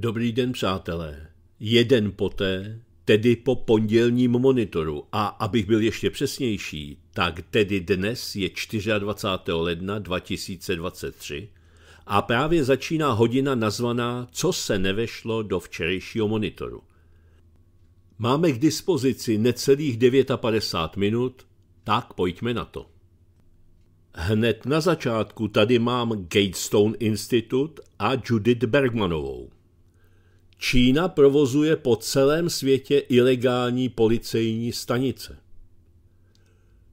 Dobrý den, přátelé. Jeden poté, tedy po pondělním monitoru. A abych byl ještě přesnější, tak tedy dnes je 24. ledna 2023 a právě začíná hodina nazvaná Co se nevešlo do včerejšího monitoru. Máme k dispozici necelých 59 minut, tak pojďme na to. Hned na začátku tady mám Gatestone Institute a Judith Bergmanovou. Čína provozuje po celém světě ilegální policejní stanice.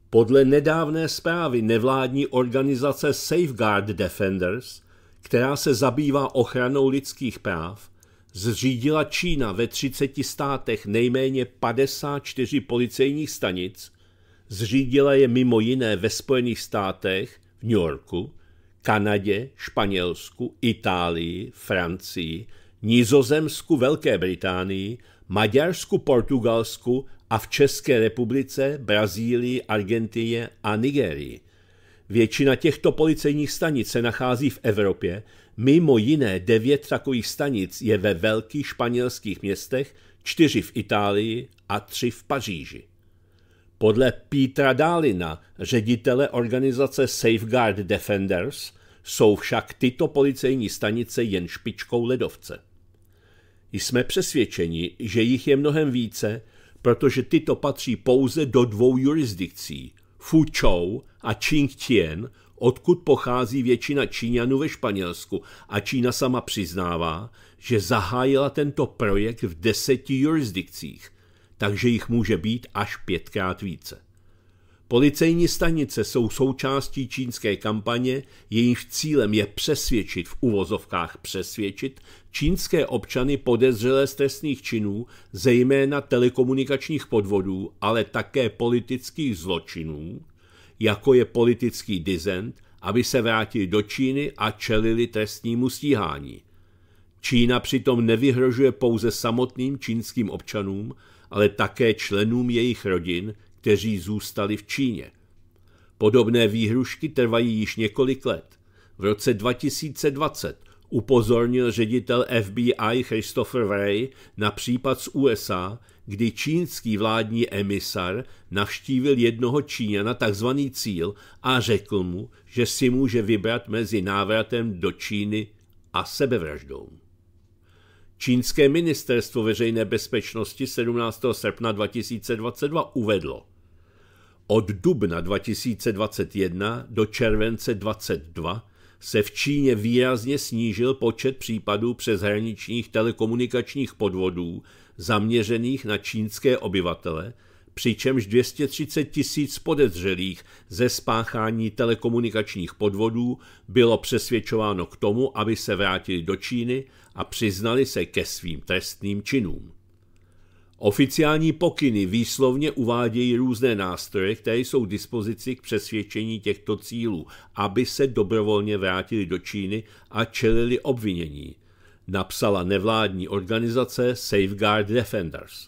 Podle nedávné zprávy nevládní organizace Safeguard Defenders, která se zabývá ochranou lidských práv, zřídila Čína ve 30 státech nejméně 54 policejních stanic, zřídila je mimo jiné ve Spojených státech, v New Yorku, Kanadě, Španělsku, Itálii, Francii, Nizozemsku, Velké Británii, Maďarsku, Portugalsku a v České republice, Brazílii, Argentině a Nigérii. Většina těchto policejních stanic se nachází v Evropě, mimo jiné devět takových stanic je ve velkých španělských městech, čtyři v Itálii a tři v Paříži. Podle Petra Dálina, ředitele organizace Safeguard Defenders, jsou však tyto policejní stanice jen špičkou ledovce. Jsme přesvědčeni, že jich je mnohem více, protože tyto patří pouze do dvou jurisdikcí, Fuchou a Qingtien, odkud pochází většina Číňanů ve Španělsku a Čína sama přiznává, že zahájila tento projekt v deseti jurisdikcích, takže jich může být až pětkrát více. Policejní stanice jsou součástí čínské kampaně, jejíž cílem je přesvědčit, v uvozovkách přesvědčit, čínské občany podezřelé z trestných činů, zejména telekomunikačních podvodů, ale také politických zločinů, jako je politický dizent, aby se vrátili do Číny a čelili trestnímu stíhání. Čína přitom nevyhrožuje pouze samotným čínským občanům, ale také členům jejich rodin, kteří zůstali v Číně. Podobné výhrušky trvají již několik let. V roce 2020 upozornil ředitel FBI Christopher Wray na případ z USA, kdy čínský vládní emisar navštívil jednoho Číňana tzv. cíl a řekl mu, že si může vybrat mezi návratem do Číny a sebevraždou. Čínské ministerstvo veřejné bezpečnosti 17. srpna 2022 uvedlo – od dubna 2021 do července 2022 se v Číně výrazně snížil počet případů přeshraničních telekomunikačních podvodů zaměřených na čínské obyvatele, přičemž 230 tisíc podezřelých ze spáchání telekomunikačních podvodů bylo přesvědčováno k tomu, aby se vrátili do Číny a přiznali se ke svým trestným činům. Oficiální pokyny výslovně uvádějí různé nástroje, které jsou k dispozici k přesvědčení těchto cílů, aby se dobrovolně vrátili do Číny a čelili obvinění, napsala nevládní organizace Safeguard Defenders.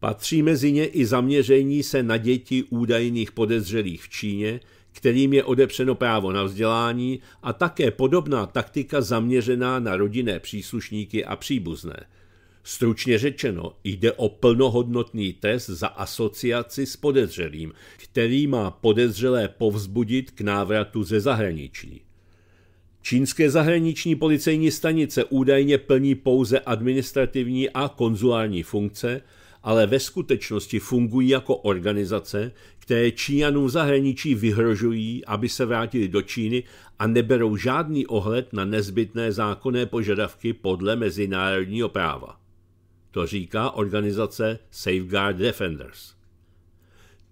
Patří mezi ně i zaměření se na děti údajných podezřelých v Číně, kterým je odepřeno právo na vzdělání a také podobná taktika zaměřená na rodinné příslušníky a příbuzné – Stručně řečeno, jde o plnohodnotný trest za asociaci s podezřelým, který má podezřelé povzbudit k návratu ze zahraničí. Čínské zahraniční policejní stanice údajně plní pouze administrativní a konzulární funkce, ale ve skutečnosti fungují jako organizace, které Číňanům v zahraničí vyhrožují, aby se vrátili do Číny a neberou žádný ohled na nezbytné zákonné požadavky podle mezinárodního práva. To říká organizace Safeguard Defenders.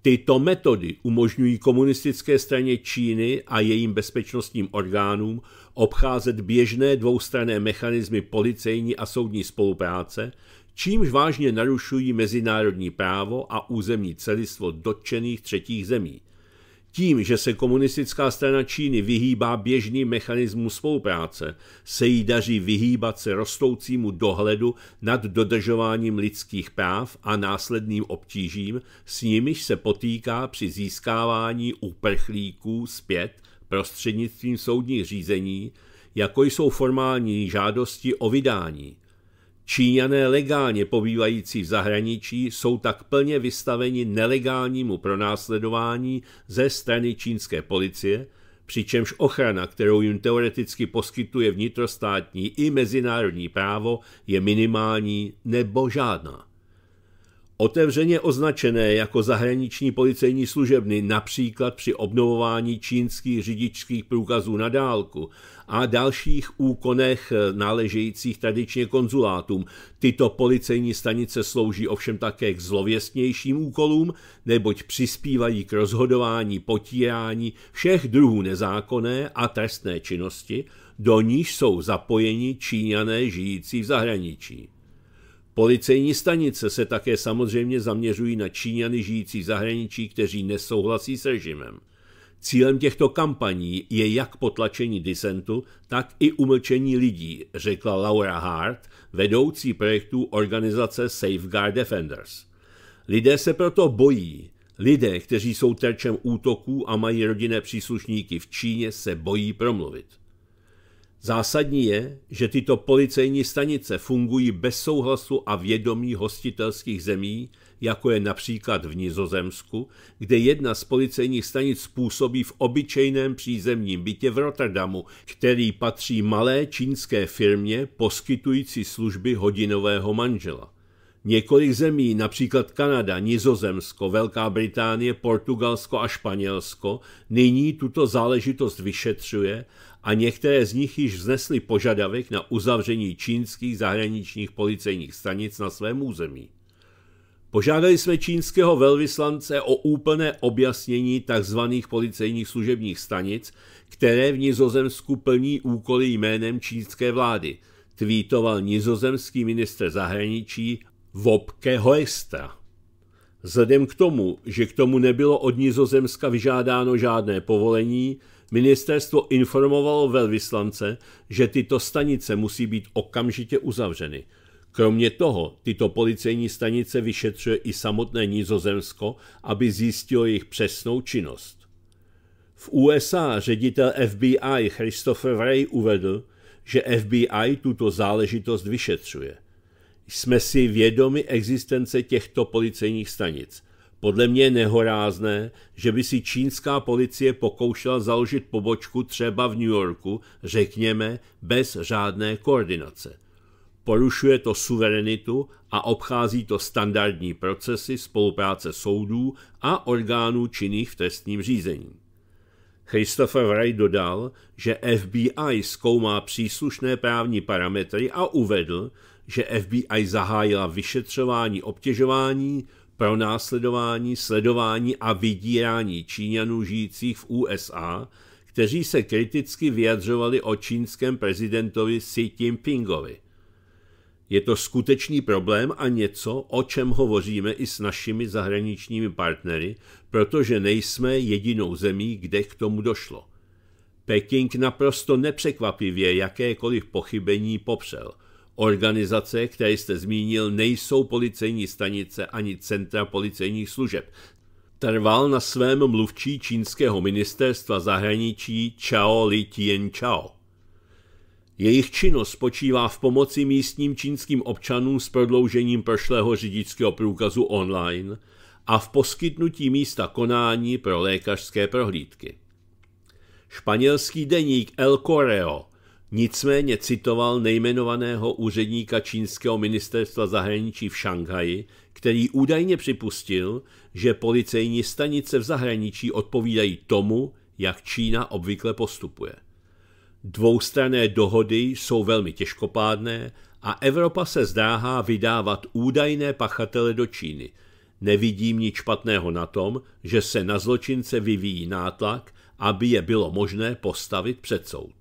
Tyto metody umožňují komunistické straně Číny a jejím bezpečnostním orgánům obcházet běžné dvoustranné mechanismy policejní a soudní spolupráce, čímž vážně narušují mezinárodní právo a územní celistvo dotčených třetích zemí – tím, že se komunistická strana Číny vyhýbá běžný mechanismu spolupráce, se jí daří vyhýbat se rostoucímu dohledu nad dodržováním lidských práv a následným obtížím, s nimiž se potýká při získávání uprchlíků zpět prostřednictvím soudních řízení, jako jsou formální žádosti o vydání – Číňané legálně pobývající v zahraničí jsou tak plně vystaveni nelegálnímu pronásledování ze strany čínské policie, přičemž ochrana, kterou jim teoreticky poskytuje vnitrostátní i mezinárodní právo, je minimální nebo žádná. Otevřeně označené jako zahraniční policejní služebny například při obnovování čínských řidičských průkazů na dálku a dalších úkonech eh, náležejících tradičně konzulátům. Tyto policejní stanice slouží ovšem také k zlověstnějším úkolům, neboť přispívají k rozhodování potírání všech druhů nezákonné a trestné činnosti, do níž jsou zapojeni Číňané žijící v zahraničí. Policejní stanice se také samozřejmě zaměřují na Číňany žijící v zahraničí, kteří nesouhlasí s režimem. Cílem těchto kampaní je jak potlačení disentu, tak i umlčení lidí, řekla Laura Hart, vedoucí projektu organizace Safeguard Defenders. Lidé se proto bojí. Lidé, kteří jsou terčem útoků a mají rodinné příslušníky v Číně, se bojí promluvit. Zásadní je, že tyto policejní stanice fungují bez souhlasu a vědomí hostitelských zemí, jako je například v Nizozemsku, kde jedna z policejních stanic působí v obyčejném přízemním bytě v Rotterdamu, který patří malé čínské firmě poskytující služby hodinového manžela. Několik zemí, například Kanada, Nizozemsko, Velká Británie, Portugalsko a Španělsko, nyní tuto záležitost vyšetřuje a některé z nich již vznesly požadavek na uzavření čínských zahraničních policejních stanic na svém území. Požádali jsme čínského velvyslance o úplné objasnění tzv. policejních služebních stanic, které v Nizozemsku plní úkoly jménem čínské vlády, tweetoval nizozemský minister zahraničí Vopke Hoesta. Vzhledem k tomu, že k tomu nebylo od Nizozemska vyžádáno žádné povolení, ministerstvo informovalo velvyslance, že tyto stanice musí být okamžitě uzavřeny – Kromě toho tyto policejní stanice vyšetřuje i samotné Nizozemsko, aby zjistilo jejich přesnou činnost. V USA ředitel FBI Christopher Wray uvedl, že FBI tuto záležitost vyšetřuje. Jsme si vědomi existence těchto policejních stanic. Podle mě je nehorázné, že by si čínská policie pokoušela založit pobočku třeba v New Yorku, řekněme, bez žádné koordinace porušuje to suverenitu a obchází to standardní procesy spolupráce soudů a orgánů činných v trestním řízení. Christopher Wright dodal, že FBI zkoumá příslušné právní parametry a uvedl, že FBI zahájila vyšetřování obtěžování, pronásledování, sledování a vydírání Číňanů žijících v USA, kteří se kriticky vyjadřovali o čínském prezidentovi Xi Jinpingovi. Je to skutečný problém a něco, o čem hovoříme i s našimi zahraničními partnery, protože nejsme jedinou zemí, kde k tomu došlo. Peking naprosto nepřekvapivě jakékoliv pochybení popřel. Organizace, které jste zmínil, nejsou policejní stanice ani centra policejních služeb. Trval na svém mluvčí čínského ministerstva zahraničí Chao Li Chao. Jejich činnost spočívá v pomoci místním čínským občanům s prodloužením prošlého řidičského průkazu online a v poskytnutí místa konání pro lékařské prohlídky. Španělský deník El Correo nicméně citoval nejmenovaného úředníka čínského ministerstva zahraničí v Šanghaji, který údajně připustil, že policejní stanice v zahraničí odpovídají tomu, jak Čína obvykle postupuje. Dvoustranné dohody jsou velmi těžkopádné a Evropa se zdráhá vydávat údajné pachatele do Číny. Nevidím nic špatného na tom, že se na zločince vyvíjí nátlak, aby je bylo možné postavit před soud.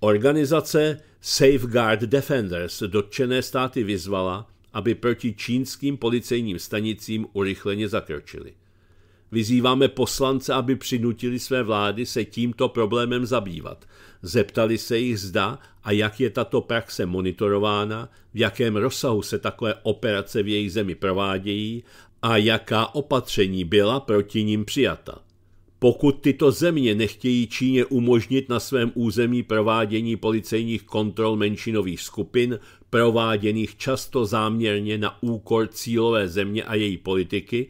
Organizace Safeguard Defenders dotčené státy vyzvala, aby proti čínským policejním stanicím urychleně zakročili. Vyzýváme poslance, aby přinutili své vlády se tímto problémem zabývat. Zeptali se jich zda a jak je tato praxe monitorována, v jakém rozsahu se takové operace v jejich zemi provádějí a jaká opatření byla proti ním přijata. Pokud tyto země nechtějí Číně umožnit na svém území provádění policejních kontrol menšinových skupin, prováděných často záměrně na úkor cílové země a její politiky,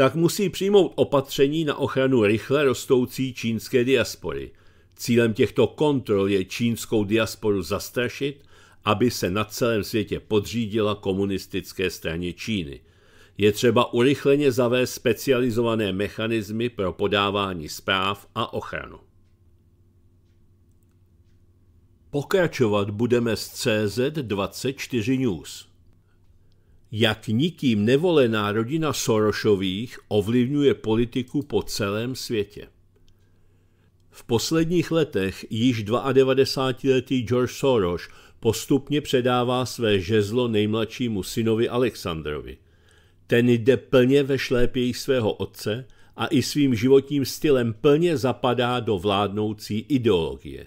tak musí přijmout opatření na ochranu rychle rostoucí čínské diaspory. Cílem těchto kontrol je čínskou diasporu zastrašit, aby se na celém světě podřídila komunistické straně Číny. Je třeba urychleně zavést specializované mechanismy pro podávání zpráv a ochranu. Pokračovat budeme z CZ24 News jak nikým nevolená rodina Sorošových ovlivňuje politiku po celém světě. V posledních letech již 92-letý George Soros postupně předává své žezlo nejmladšímu synovi Alexandrovi. Ten jde plně ve šlépějích svého otce a i svým životním stylem plně zapadá do vládnoucí ideologie.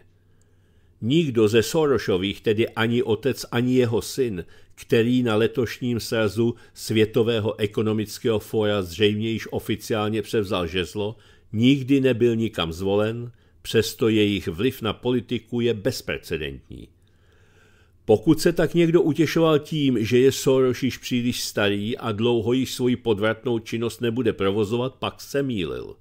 Nikdo ze Sorošových, tedy ani otec, ani jeho syn, který na letošním srazu Světového ekonomického fóra zřejmě již oficiálně převzal žezlo, nikdy nebyl nikam zvolen, přesto jejich vliv na politiku je bezprecedentní. Pokud se tak někdo utěšoval tím, že je Soroš již příliš starý a dlouho již svoji podvratnou činnost nebude provozovat, pak se mýlil.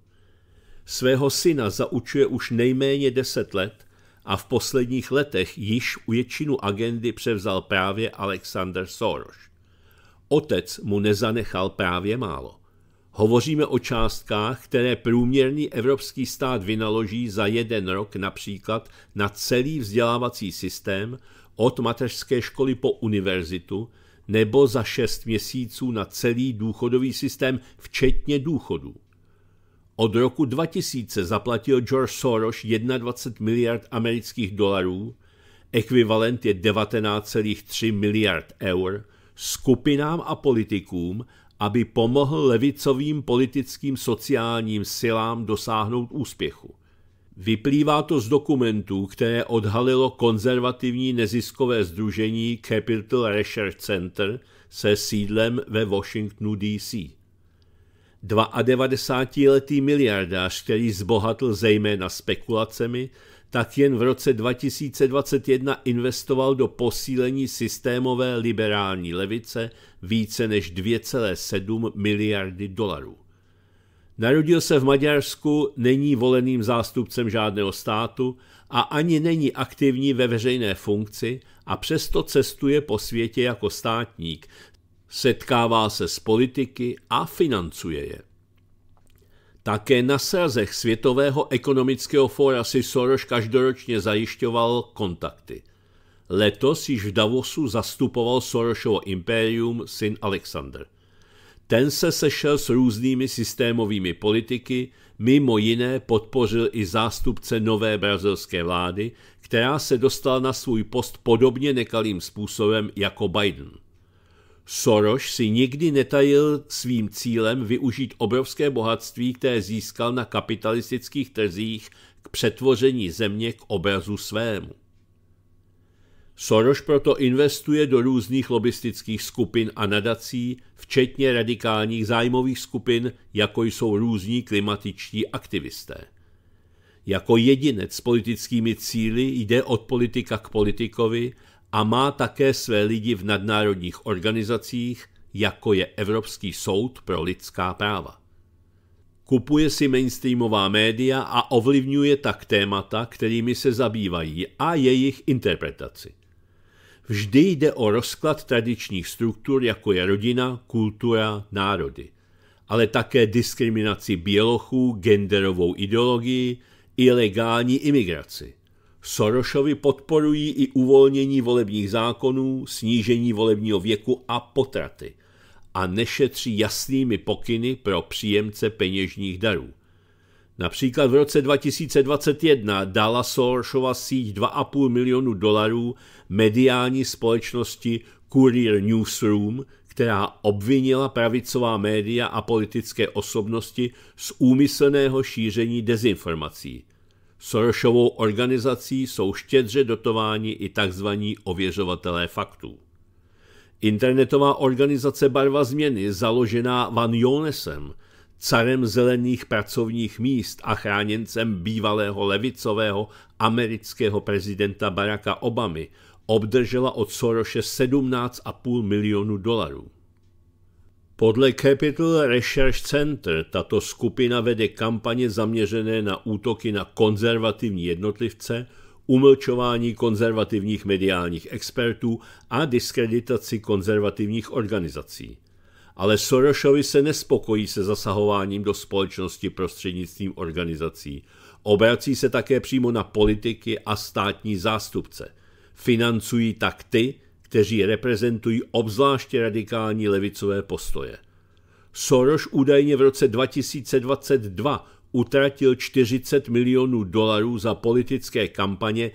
Svého syna zaučuje už nejméně deset let – a v posledních letech již u většinu agendy převzal právě Alexander Soros. Otec mu nezanechal právě málo. Hovoříme o částkách, které průměrný evropský stát vynaloží za jeden rok například na celý vzdělávací systém od mateřské školy po univerzitu nebo za šest měsíců na celý důchodový systém, včetně důchodů. Od roku 2000 zaplatil George Soros 21 miliard amerických dolarů, ekvivalent je 19,3 miliard eur, skupinám a politikům, aby pomohl levicovým politickým sociálním silám dosáhnout úspěchu. Vyplývá to z dokumentů, které odhalilo konzervativní neziskové združení Capital Research Center se sídlem ve Washingtonu DC. 92-letý miliardář, který zbohatl zejména spekulacemi, tak jen v roce 2021 investoval do posílení systémové liberální levice více než 2,7 miliardy dolarů. Narodil se v Maďarsku, není voleným zástupcem žádného státu a ani není aktivní ve veřejné funkci a přesto cestuje po světě jako státník, setkává se s politiky a financuje je. Také na srazech Světového ekonomického fóra si Soros každoročně zajišťoval kontakty. Letos již v Davosu zastupoval Sorosovo impérium syn Alexander. Ten se sešel s různými systémovými politiky, mimo jiné podpořil i zástupce nové brazilské vlády, která se dostala na svůj post podobně nekalým způsobem jako Biden – Soros si nikdy netajil svým cílem využít obrovské bohatství, které získal na kapitalistických trzích k přetvoření země k obrazu svému. Soros proto investuje do různých lobistických skupin a nadací, včetně radikálních zájmových skupin, jako jsou různí klimatičtí aktivisté. Jako jedinec s politickými cíly jde od politika k politikovi a má také své lidi v nadnárodních organizacích, jako je Evropský soud pro lidská práva. Kupuje si mainstreamová média a ovlivňuje tak témata, kterými se zabývají a jejich interpretaci. Vždy jde o rozklad tradičních struktur, jako je rodina, kultura, národy, ale také diskriminaci bělochů, genderovou ideologii, ilegální imigraci – Sorošovi podporují i uvolnění volebních zákonů, snížení volebního věku a potraty a nešetří jasnými pokyny pro příjemce peněžních darů. Například v roce 2021 dala Sorošova síť 2,5 milionu dolarů mediální společnosti Courier Newsroom, která obvinila pravicová média a politické osobnosti z úmyslného šíření dezinformací. Sorosovou organizací jsou štědře dotováni i tzv. ověřovatelé faktů. Internetová organizace Barva změny, založená Van Jonesem, carem zelených pracovních míst a chráněncem bývalého levicového amerického prezidenta Baracka Obamy, obdržela od Soroše 17,5 milionů dolarů. Podle Capital Research Center tato skupina vede kampaně zaměřené na útoky na konzervativní jednotlivce, umlčování konzervativních mediálních expertů a diskreditaci konzervativních organizací. Ale Sorosovi se nespokojí se zasahováním do společnosti prostřednictvím organizací. Obrací se také přímo na politiky a státní zástupce. Financují tak ty, kteří reprezentují obzvláště radikální levicové postoje. Soros údajně v roce 2022 utratil 40 milionů dolarů za politické kampaně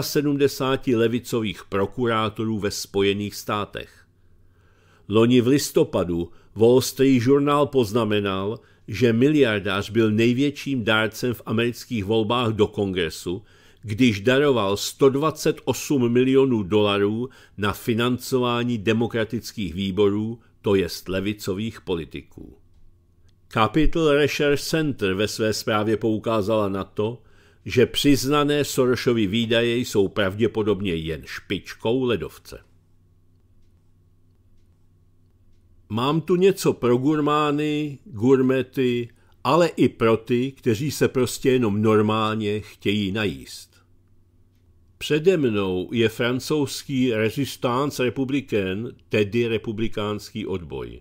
75 levicových prokurátorů ve Spojených státech. Loni v listopadu Wall Street Journal poznamenal, že miliardář byl největším dárcem v amerických volbách do kongresu – když daroval 128 milionů dolarů na financování demokratických výborů, to jest levicových politiků. Capital Research Center ve své zprávě poukázala na to, že přiznané Sorošovi výdaje jsou pravděpodobně jen špičkou ledovce. Mám tu něco pro gurmány, gurmety, ale i pro ty, kteří se prostě jenom normálně chtějí najíst. Přede mnou je francouzský Resistance republicain, tedy republikánský odboj.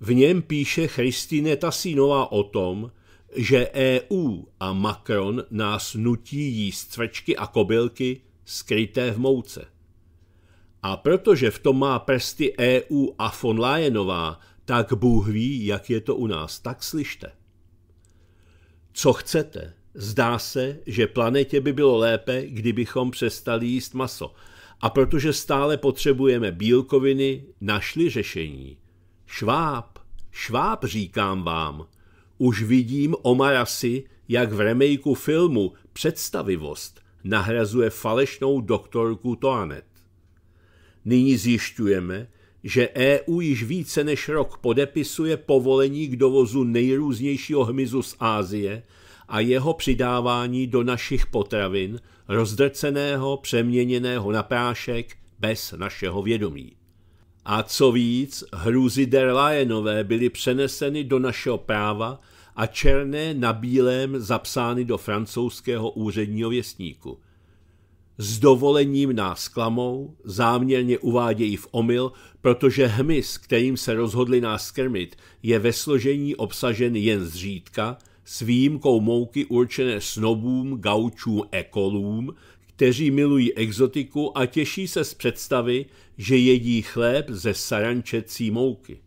V něm píše Christine Tassinová o tom, že EU a Macron nás nutí jíst cvrčky a kobylky skryté v mouce. A protože v tom má prsty EU a von Leyenová, tak Bůh ví, jak je to u nás. Tak slyšte. Co chcete? Zdá se, že planetě by bylo lépe, kdybychom přestali jíst maso. A protože stále potřebujeme bílkoviny, našli řešení. Šváb, šváb říkám vám. Už vidím Omarasy, jak v remejku filmu Představivost nahrazuje falešnou doktorku Toanet. Nyní zjišťujeme, že EU již více než rok podepisuje povolení k dovozu nejrůznějšího hmyzu z Ázie – a jeho přidávání do našich potravin, rozdrceného, přeměněného na prášek bez našeho vědomí. A co víc, hrůzy der Leyenové byly přeneseny do našeho práva a černé na bílém zapsány do francouzského úředního věstníku. S dovolením nás klamou, záměrně uvádějí v omyl, protože hmyz, kterým se rozhodli nás krmit, je ve složení obsažen jen zřídka – s výjimkou mouky určené snobům, gaučům, ekolům, kteří milují exotiku a těší se z představy, že jedí chléb ze sarančecí mouky.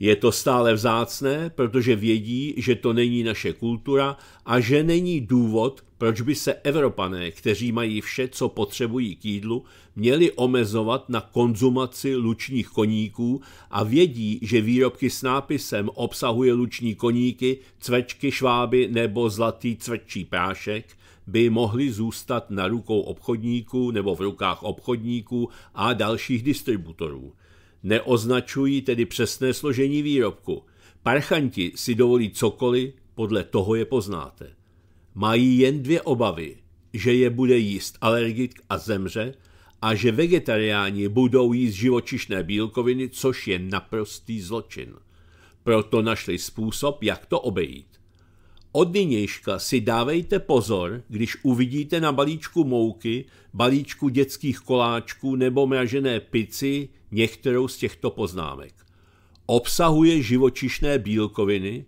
Je to stále vzácné, protože vědí, že to není naše kultura a že není důvod, proč by se Evropané, kteří mají vše, co potřebují k jídlu, měli omezovat na konzumaci lučních koníků a vědí, že výrobky s nápisem obsahuje luční koníky, cvečky, šváby nebo zlatý cvečí prášek, by mohly zůstat na rukou obchodníků nebo v rukách obchodníků a dalších distributorů. Neoznačují tedy přesné složení výrobku. Parchanti si dovolí cokoliv, podle toho je poznáte. Mají jen dvě obavy, že je bude jíst alergik a zemře a že vegetariáni budou jíst živočišné bílkoviny, což je naprostý zločin. Proto našli způsob, jak to obejít. Od nynějška si dávejte pozor, když uvidíte na balíčku mouky, balíčku dětských koláčků nebo mražené pici některou z těchto poznámek. Obsahuje živočišné bílkoviny,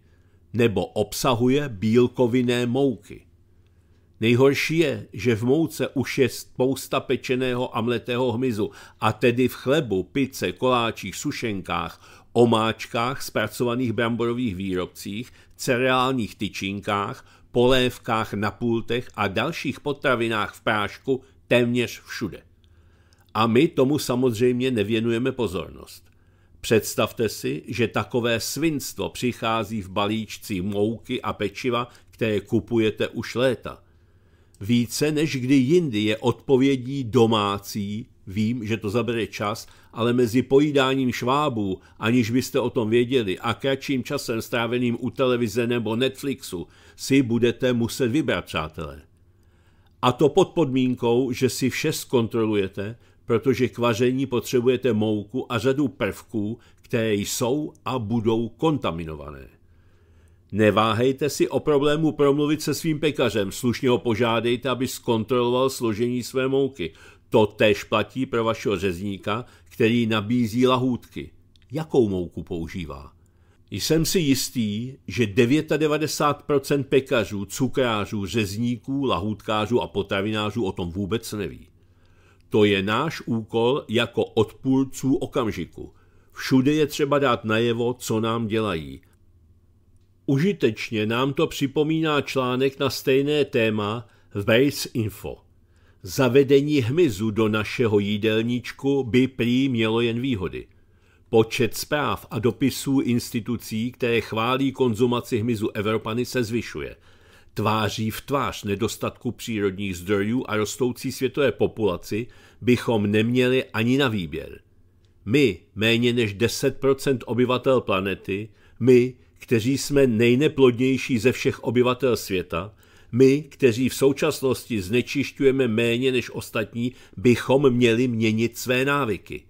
nebo obsahuje bílkovinné mouky. Nejhorší je, že v mouce už je spousta pečeného a mletého hmyzu, a tedy v chlebu, pice, koláčích, sušenkách, omáčkách, zpracovaných bramborových výrobcích, cereálních tyčinkách, polévkách na pultech a dalších potravinách v prášku téměř všude. A my tomu samozřejmě nevěnujeme pozornost. Představte si, že takové svinstvo přichází v balíčci mouky a pečiva, které kupujete už léta. Více než kdy jindy je odpovědí domácí, vím, že to zabere čas, ale mezi pojídáním švábů, aniž byste o tom věděli, a kratším časem stráveným u televize nebo Netflixu, si budete muset vybrat, přátelé. A to pod podmínkou, že si vše zkontrolujete, protože k vaření potřebujete mouku a řadu prvků, které jsou a budou kontaminované. Neváhejte si o problému promluvit se svým pekařem, slušně ho požádejte, aby zkontroloval složení své mouky. To tež platí pro vašeho řezníka, který nabízí lahůdky. Jakou mouku používá? Jsem si jistý, že 99% pekařů, cukrářů, řezníků, lahůdkářů a potravinářů o tom vůbec neví. To je náš úkol jako odpůrců okamžiku. Všude je třeba dát najevo, co nám dělají. Užitečně nám to připomíná článek na stejné téma v Base Info. Zavedení hmyzu do našeho jídelníčku by prý mělo jen výhody. Počet zpráv a dopisů institucí, které chválí konzumaci hmyzu Evropany, se zvyšuje – tváří v tvář nedostatku přírodních zdrojů a rostoucí světové populaci bychom neměli ani na výběr. My, méně než 10% obyvatel planety, my, kteří jsme nejneplodnější ze všech obyvatel světa, my, kteří v současnosti znečišťujeme méně než ostatní, bychom měli měnit své návyky.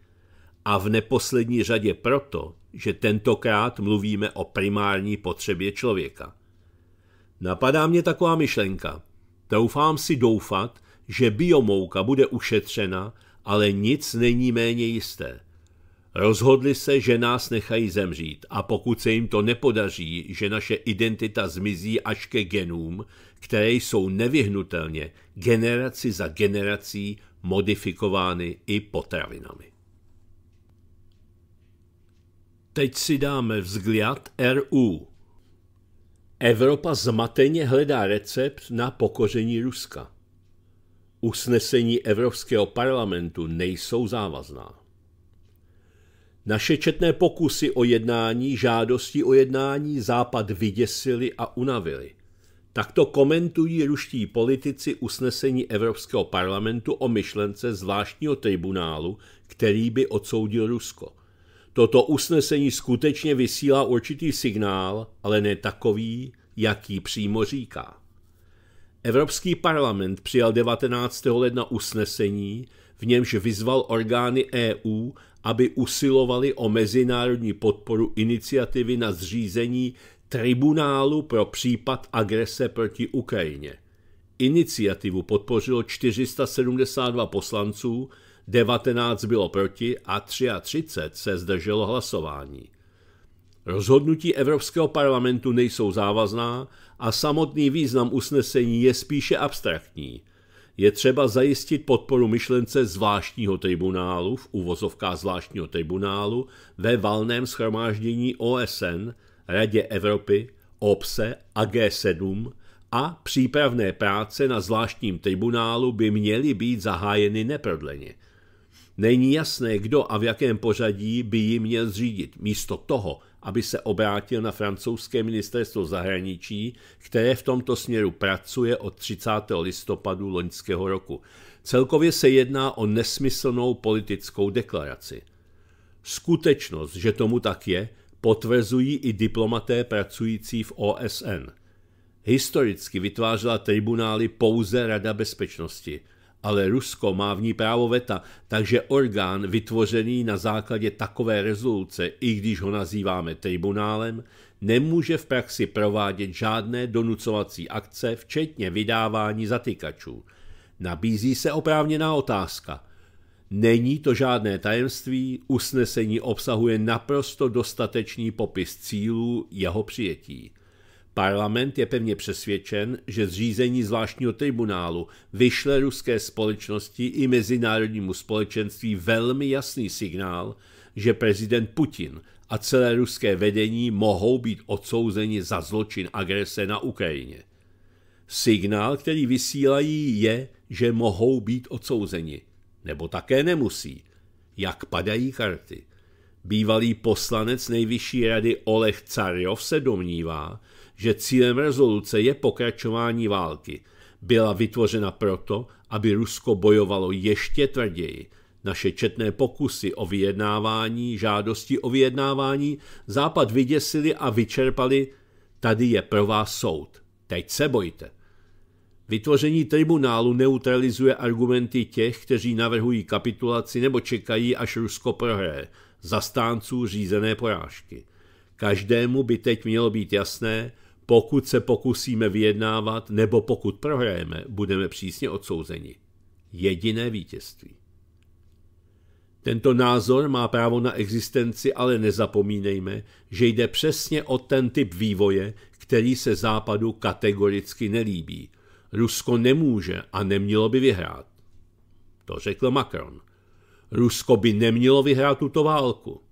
A v neposlední řadě proto, že tentokrát mluvíme o primární potřebě člověka – Napadá mě taková myšlenka. Doufám si doufat, že biomouka bude ušetřena, ale nic není méně jisté. Rozhodli se, že nás nechají zemřít a pokud se jim to nepodaří, že naše identita zmizí až ke genům, které jsou nevyhnutelně generaci za generací modifikovány i potravinami. Teď si dáme vzгляd RU. Evropa zmateně hledá recept na pokoření Ruska. Usnesení Evropského parlamentu nejsou závazná. Naše četné pokusy o jednání, žádosti o jednání Západ vyděsili a unavili. Takto komentují ruští politici usnesení Evropského parlamentu o myšlence zvláštního tribunálu, který by odsoudil Rusko – Toto usnesení skutečně vysílá určitý signál, ale ne takový, jaký přímo říká. Evropský parlament přijal 19. ledna usnesení, v němž vyzval orgány EU, aby usilovali o mezinárodní podporu iniciativy na zřízení Tribunálu pro případ agrese proti Ukrajině. Iniciativu podpořilo 472 poslanců, 19 bylo proti a 33 se zdrželo hlasování. Rozhodnutí Evropského parlamentu nejsou závazná a samotný význam usnesení je spíše abstraktní. Je třeba zajistit podporu myšlence zvláštního tribunálu, v uvozovkách zvláštního tribunálu, ve valném schromáždění OSN, Radě Evropy, OPSE a G7 a přípravné práce na zvláštním tribunálu by měly být zahájeny neprodleně. Není jasné, kdo a v jakém pořadí by ji měl zřídit, místo toho, aby se obrátil na francouzské ministerstvo zahraničí, které v tomto směru pracuje od 30. listopadu loňského roku. Celkově se jedná o nesmyslnou politickou deklaraci. Skutečnost, že tomu tak je, potvrzují i diplomaté pracující v OSN. Historicky vytvářela tribunály pouze Rada bezpečnosti – ale Rusko má v ní právo veta, takže orgán vytvořený na základě takové rezoluce, i když ho nazýváme tribunálem, nemůže v praxi provádět žádné donucovací akce, včetně vydávání zatykačů. Nabízí se oprávněná otázka. Není to žádné tajemství, usnesení obsahuje naprosto dostatečný popis cílů jeho přijetí. Parlament je pevně přesvědčen, že zřízení zvláštního tribunálu vyšle ruské společnosti i mezinárodnímu společenství velmi jasný signál, že prezident Putin a celé ruské vedení mohou být odsouzeni za zločin agrese na Ukrajině. Signál, který vysílají, je, že mohou být odsouzeni, nebo také nemusí. Jak padají karty? Bývalý poslanec nejvyšší rady Oleh Carjov se domnívá, že cílem rezoluce je pokračování války. Byla vytvořena proto, aby Rusko bojovalo ještě tvrději. Naše četné pokusy o vyjednávání, žádosti o vyjednávání, Západ vyděsili a vyčerpali, tady je pro vás soud. Teď se bojte. Vytvoření tribunálu neutralizuje argumenty těch, kteří navrhují kapitulaci nebo čekají, až Rusko prohraje, zastánců řízené porážky. Každému by teď mělo být jasné, pokud se pokusíme vyjednávat nebo pokud prohrajeme, budeme přísně odsouzeni. Jediné vítězství. Tento názor má právo na existenci, ale nezapomínejme, že jde přesně o ten typ vývoje, který se Západu kategoricky nelíbí. Rusko nemůže a nemělo by vyhrát. To řekl Macron. Rusko by nemělo vyhrát tuto válku.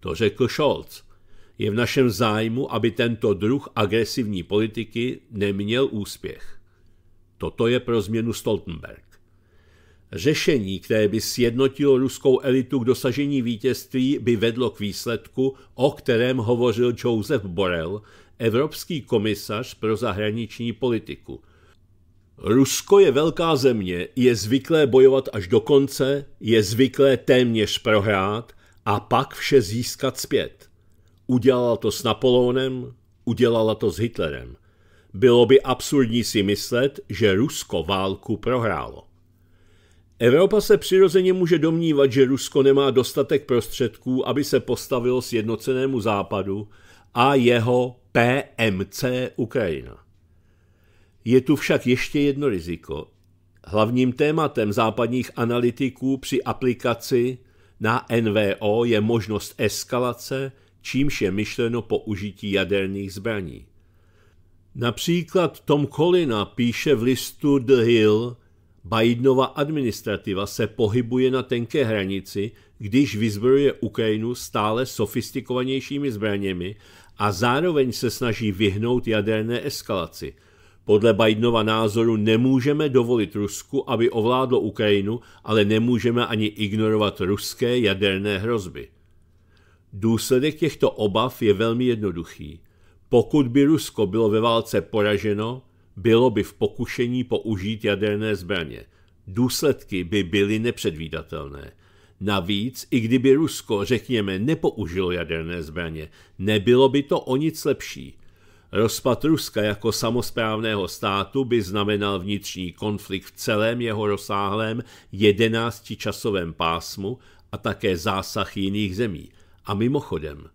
To řekl Scholz. Je v našem zájmu, aby tento druh agresivní politiky neměl úspěch. Toto je pro změnu Stoltenberg. Řešení, které by sjednotilo ruskou elitu k dosažení vítězství, by vedlo k výsledku, o kterém hovořil Joseph Borrell, evropský komisař pro zahraniční politiku. Rusko je velká země, je zvyklé bojovat až do konce, je zvyklé téměř prohrát a pak vše získat zpět. Udělala to s Napoleonem, udělala to s Hitlerem. Bylo by absurdní si myslet, že Rusko válku prohrálo. Evropa se přirozeně může domnívat, že Rusko nemá dostatek prostředků, aby se postavilo sjednocenému západu a jeho PMC Ukrajina. Je tu však ještě jedno riziko. Hlavním tématem západních analytiků při aplikaci na NVO je možnost eskalace čímž je myšleno použití jaderných zbraní. Například Tom Collina píše v listu The Hill, Bidenova administrativa se pohybuje na tenké hranici, když vyzbrojuje Ukrajinu stále sofistikovanějšími zbraněmi a zároveň se snaží vyhnout jaderné eskalaci. Podle Bidenova názoru nemůžeme dovolit Rusku, aby ovládlo Ukrajinu, ale nemůžeme ani ignorovat ruské jaderné hrozby. Důsledek těchto obav je velmi jednoduchý. Pokud by Rusko bylo ve válce poraženo, bylo by v pokušení použít jaderné zbraně. Důsledky by byly nepředvídatelné. Navíc, i kdyby Rusko, řekněme, nepoužilo jaderné zbraně, nebylo by to o nic lepší. Rozpad Ruska jako samozprávného státu by znamenal vnitřní konflikt v celém jeho rozsáhlém jedenáctičasovém pásmu a také zásah jiných zemí – a mimochodem,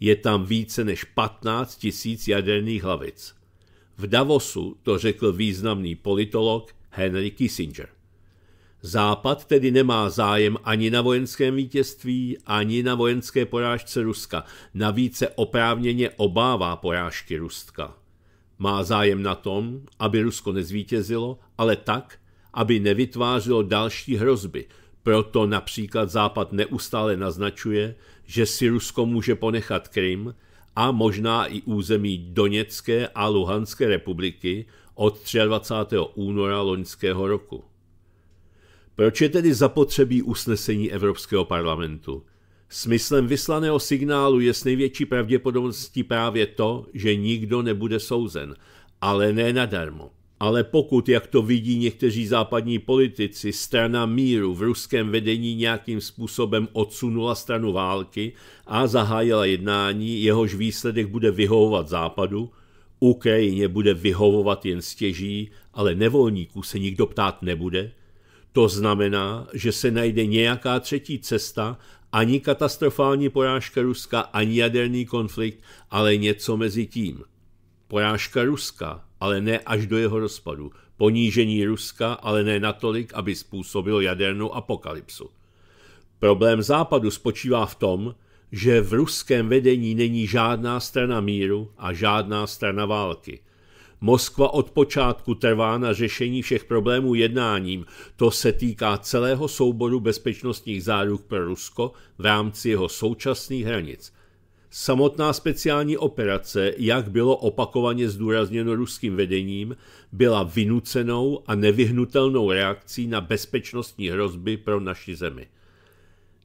je tam více než 15 tisíc jaderných hlavic. V Davosu to řekl významný politolog Henry Kissinger. Západ tedy nemá zájem ani na vojenském vítězství, ani na vojenské porážce Ruska. Navíc se oprávněně obává porážky Ruska. Má zájem na tom, aby Rusko nezvítězilo, ale tak, aby nevytvářelo další hrozby. Proto například Západ neustále naznačuje, že si Rusko může ponechat Krym a možná i území Doněcké a Luhanské republiky od 23. února loňského roku. Proč je tedy zapotřebí usnesení Evropského parlamentu? Smyslem vyslaného signálu je s největší pravděpodobností právě to, že nikdo nebude souzen, ale ne nadarmo. Ale pokud, jak to vidí někteří západní politici, strana míru v ruském vedení nějakým způsobem odsunula stranu války a zahájila jednání, jehož výsledek bude vyhovovat západu, Ukrajině bude vyhovovat jen stěží, ale nevolníků se nikdo ptát nebude, to znamená, že se najde nějaká třetí cesta, ani katastrofální porážka Ruska, ani jaderný konflikt, ale něco mezi tím. Porážka Ruska ale ne až do jeho rozpadu, ponížení Ruska, ale ne natolik, aby způsobil jadernou apokalypsu. Problém západu spočívá v tom, že v ruském vedení není žádná strana míru a žádná strana války. Moskva od počátku trvá na řešení všech problémů jednáním. To se týká celého souboru bezpečnostních záruk pro Rusko v rámci jeho současných hranic – Samotná speciální operace, jak bylo opakovaně zdůrazněno ruským vedením, byla vynucenou a nevyhnutelnou reakcí na bezpečnostní hrozby pro naši zemi.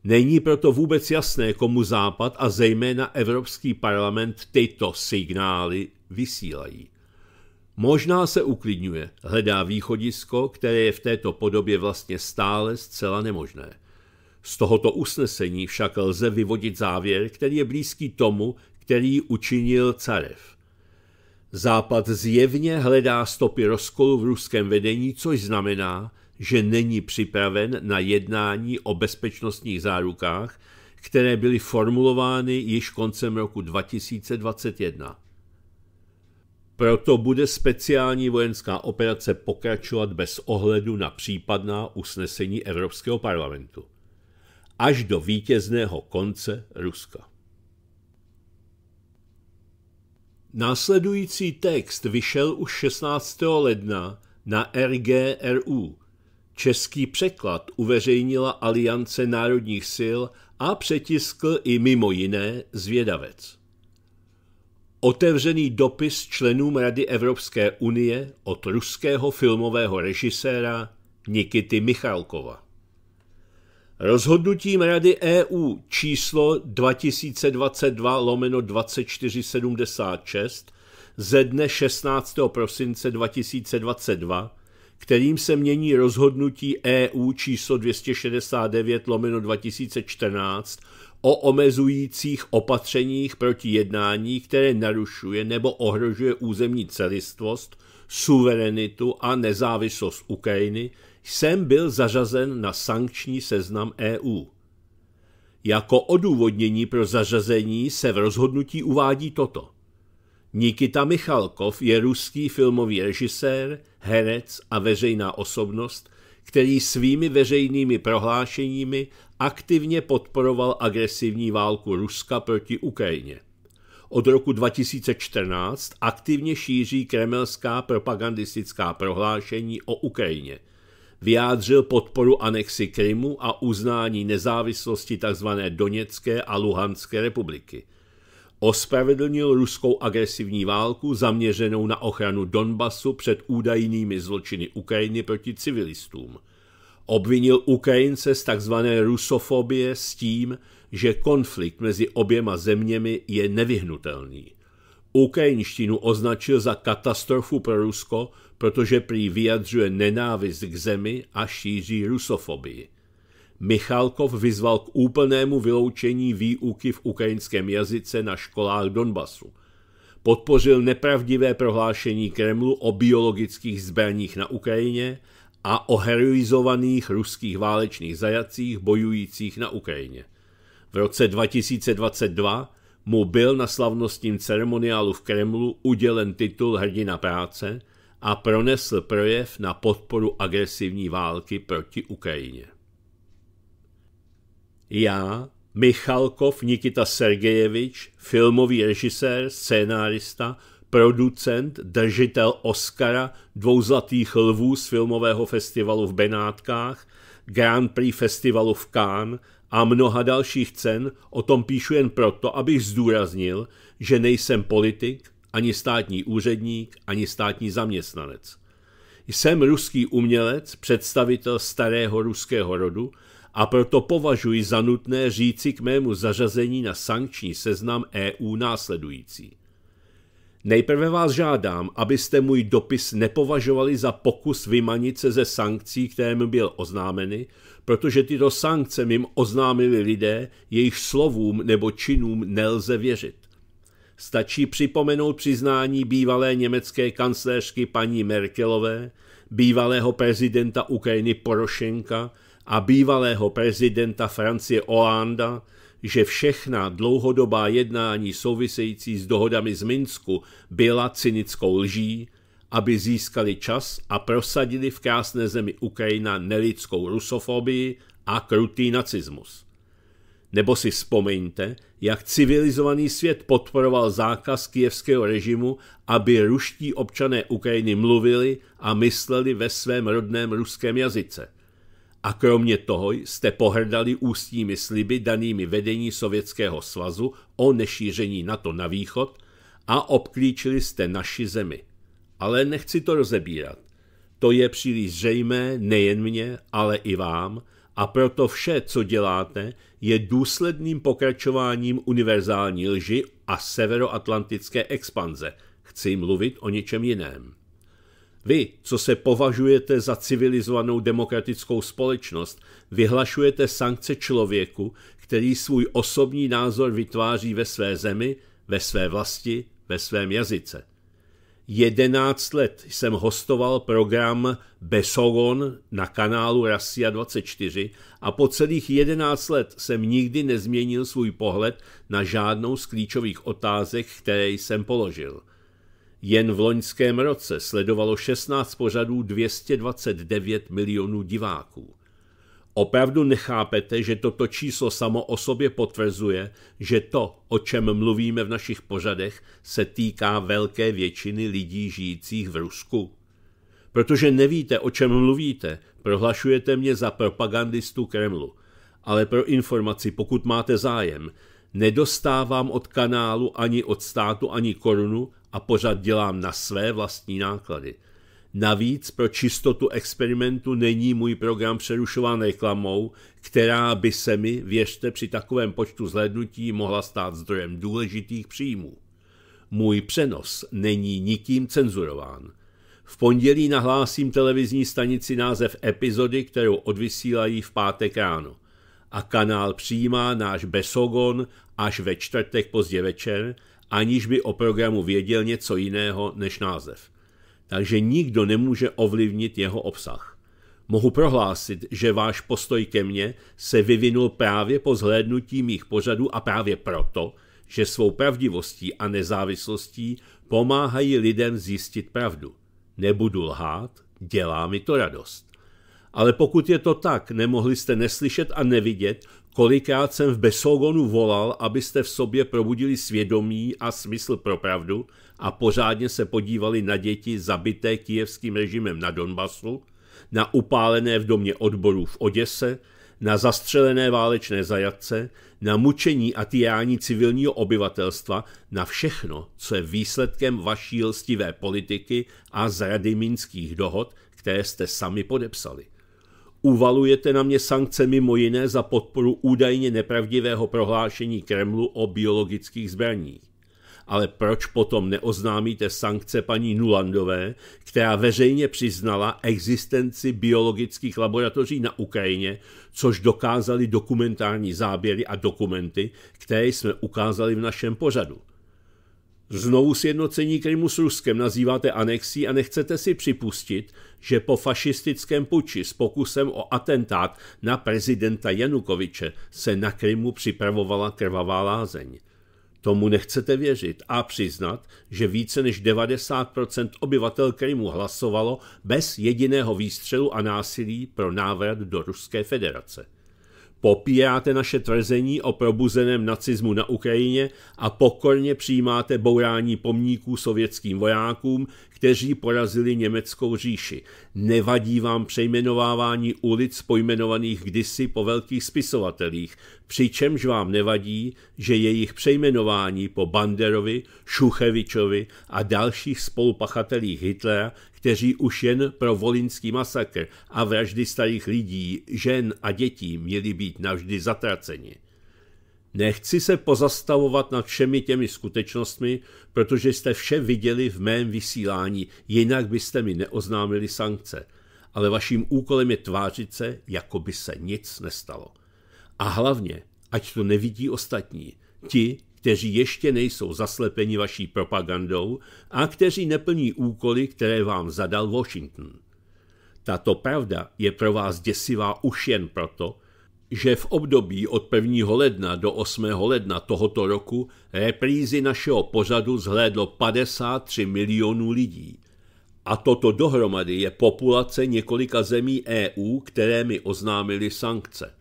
Není proto vůbec jasné, komu Západ a zejména Evropský parlament tyto signály vysílají. Možná se uklidňuje, hledá východisko, které je v této podobě vlastně stále zcela nemožné – z tohoto usnesení však lze vyvodit závěr, který je blízký tomu, který učinil Carev. Západ zjevně hledá stopy rozkolu v ruském vedení, což znamená, že není připraven na jednání o bezpečnostních zárukách, které byly formulovány již koncem roku 2021. Proto bude speciální vojenská operace pokračovat bez ohledu na případná usnesení Evropského parlamentu až do vítězného konce Ruska. Následující text vyšel už 16. ledna na RGRU. Český překlad uveřejnila Aliance národních sil a přetiskl i mimo jiné zvědavec. Otevřený dopis členům Rady Evropské unie od ruského filmového režiséra Nikity Michalkova. Rozhodnutím Rady EU číslo 2022 lomeno 2476 ze dne 16. prosince 2022, kterým se mění rozhodnutí EU číslo 269 lomeno 2014 o omezujících opatřeních proti jednání, které narušuje nebo ohrožuje územní celistvost, suverenitu a nezávislost Ukrajiny, jsem byl zařazen na sankční seznam EU. Jako odůvodnění pro zařazení se v rozhodnutí uvádí toto. Nikita Michalkov je ruský filmový režisér, herec a veřejná osobnost, který svými veřejnými prohlášeními aktivně podporoval agresivní válku Ruska proti Ukrajině. Od roku 2014 aktivně šíří kremelská propagandistická prohlášení o Ukrajině, vyjádřil podporu anexi Krymu a uznání nezávislosti tzv. Doněcké a Luhanské republiky. Ospravedlnil ruskou agresivní válku zaměřenou na ochranu Donbasu před údajnými zločiny Ukrajiny proti civilistům. Obvinil Ukrajince z tzv. rusofobie s tím, že konflikt mezi oběma zeměmi je nevyhnutelný ukrajinštinu označil za katastrofu pro Rusko, protože prý vyjadřuje nenávist k zemi a šíří rusofobii. Michalkov vyzval k úplnému vyloučení výuky v ukrajinském jazyce na školách Donbasu. Podpořil nepravdivé prohlášení Kremlu o biologických zbraních na Ukrajině a o heroizovaných ruských válečných zajacích bojujících na Ukrajině. V roce 2022 mu byl na slavnostním ceremoniálu v Kremlu udělen titul Hrdina práce a pronesl projev na podporu agresivní války proti Ukrajině. Já, Michalkov Nikita Sergejevič, filmový režisér, scénárista, producent, držitel Oscara, dvou zlatých lvů z filmového festivalu v Benátkách, Grand Prix festivalu v Cannes, a mnoha dalších cen o tom píšu jen proto, abych zdůraznil, že nejsem politik, ani státní úředník, ani státní zaměstnanec. Jsem ruský umělec, představitel starého ruského rodu a proto považuji za nutné říci k mému zařazení na sankční seznam EU následující. Nejprve vás žádám, abyste můj dopis nepovažovali za pokus vymanit se ze sankcí, kterým byl oznámeny, protože tyto sankce jim oznámili lidé, jejich slovům nebo činům nelze věřit. Stačí připomenout přiznání bývalé německé kancléřky paní Merkelové, bývalého prezidenta Ukrajiny Porošenka a bývalého prezidenta Francie Oanda, že všechna dlouhodobá jednání související s dohodami z Minsku byla cynickou lží aby získali čas a prosadili v krásné zemi Ukrajina nelidskou rusofobii a krutý nacismus. Nebo si vzpomeňte, jak civilizovaný svět podporoval zákaz kijevského režimu, aby ruští občané Ukrajiny mluvili a mysleli ve svém rodném ruském jazyce. A kromě toho jste pohrdali ústními sliby danými vedení Sovětského svazu o nešíření NATO na východ a obklíčili jste naši zemi ale nechci to rozebírat. To je příliš zřejmé nejen mně, ale i vám a proto vše, co děláte, je důsledným pokračováním univerzální lži a severoatlantické expanze. Chci mluvit o něčem jiném. Vy, co se považujete za civilizovanou demokratickou společnost, vyhlašujete sankce člověku, který svůj osobní názor vytváří ve své zemi, ve své vlasti, ve svém jazyce. 11 let jsem hostoval program Besogon na kanálu Rasia 24 a po celých 11 let jsem nikdy nezměnil svůj pohled na žádnou z klíčových otázek, které jsem položil. Jen v loňském roce sledovalo 16 pořadů 229 milionů diváků. Opravdu nechápete, že toto číslo samo o sobě potvrzuje, že to, o čem mluvíme v našich pořadech, se týká velké většiny lidí žijících v Rusku? Protože nevíte, o čem mluvíte, prohlašujete mě za propagandistu Kremlu. Ale pro informaci, pokud máte zájem, nedostávám od kanálu ani od státu ani korunu a pořád dělám na své vlastní náklady – Navíc pro čistotu experimentu není můj program přerušován reklamou, která by se mi, věřte, při takovém počtu zhlédnutí mohla stát zdrojem důležitých příjmů. Můj přenos není nikým cenzurován. V pondělí nahlásím televizní stanici název epizody, kterou odvysílají v pátek ráno. A kanál přijímá náš besogon až ve čtvrtek pozdě večer, aniž by o programu věděl něco jiného než název takže nikdo nemůže ovlivnit jeho obsah. Mohu prohlásit, že váš postoj ke mně se vyvinul právě po zhlédnutí mých pořadů a právě proto, že svou pravdivostí a nezávislostí pomáhají lidem zjistit pravdu. Nebudu lhát, dělá mi to radost. Ale pokud je to tak, nemohli jste neslyšet a nevidět, Kolikrát jsem v Besogonu volal, abyste v sobě probudili svědomí a smysl pro pravdu a pořádně se podívali na děti zabité kijevským režimem na Donbasu, na upálené v domě odborů v Oděse, na zastřelené válečné zajatce, na mučení a týrání civilního obyvatelstva, na všechno, co je výsledkem vaší lstivé politiky a zrady minských dohod, které jste sami podepsali uvalujete na mě sankce mimo jiné za podporu údajně nepravdivého prohlášení Kremlu o biologických zbraních. Ale proč potom neoznámíte sankce paní Nulandové, která veřejně přiznala existenci biologických laboratoří na Ukrajině, což dokázali dokumentární záběry a dokumenty, které jsme ukázali v našem pořadu? Znovu sjednocení Krymu s Ruskem nazýváte anexí a nechcete si připustit, že po fašistickém puči s pokusem o atentát na prezidenta Janukoviče se na Krymu připravovala krvavá lázeň. Tomu nechcete věřit a přiznat, že více než 90% obyvatel Krymu hlasovalo bez jediného výstřelu a násilí pro návrat do Ruské federace popíráte naše tvrzení o probuzeném nacismu na Ukrajině a pokorně přijímáte bourání pomníků sovětským vojákům, kteří porazili německou říši. Nevadí vám přejmenovávání ulic pojmenovaných kdysi po velkých spisovatelích, přičemž vám nevadí, že jejich přejmenování po Banderovi, Šuchevičovi a dalších spolupachatelích Hitlera kteří už jen pro volinský masakr a vraždy starých lidí, žen a dětí měli být navždy zatraceni. Nechci se pozastavovat nad všemi těmi skutečnostmi, protože jste vše viděli v mém vysílání, jinak byste mi neoznámili sankce. Ale vaším úkolem je tvářit se, jako by se nic nestalo. A hlavně, ať to nevidí ostatní, ti, kteří ještě nejsou zaslepeni vaší propagandou a kteří neplní úkoly, které vám zadal Washington. Tato pravda je pro vás děsivá už jen proto, že v období od 1. ledna do 8. ledna tohoto roku reprízy našeho pořadu zhlédlo 53 milionů lidí. A toto dohromady je populace několika zemí EU, které mi oznámili sankce.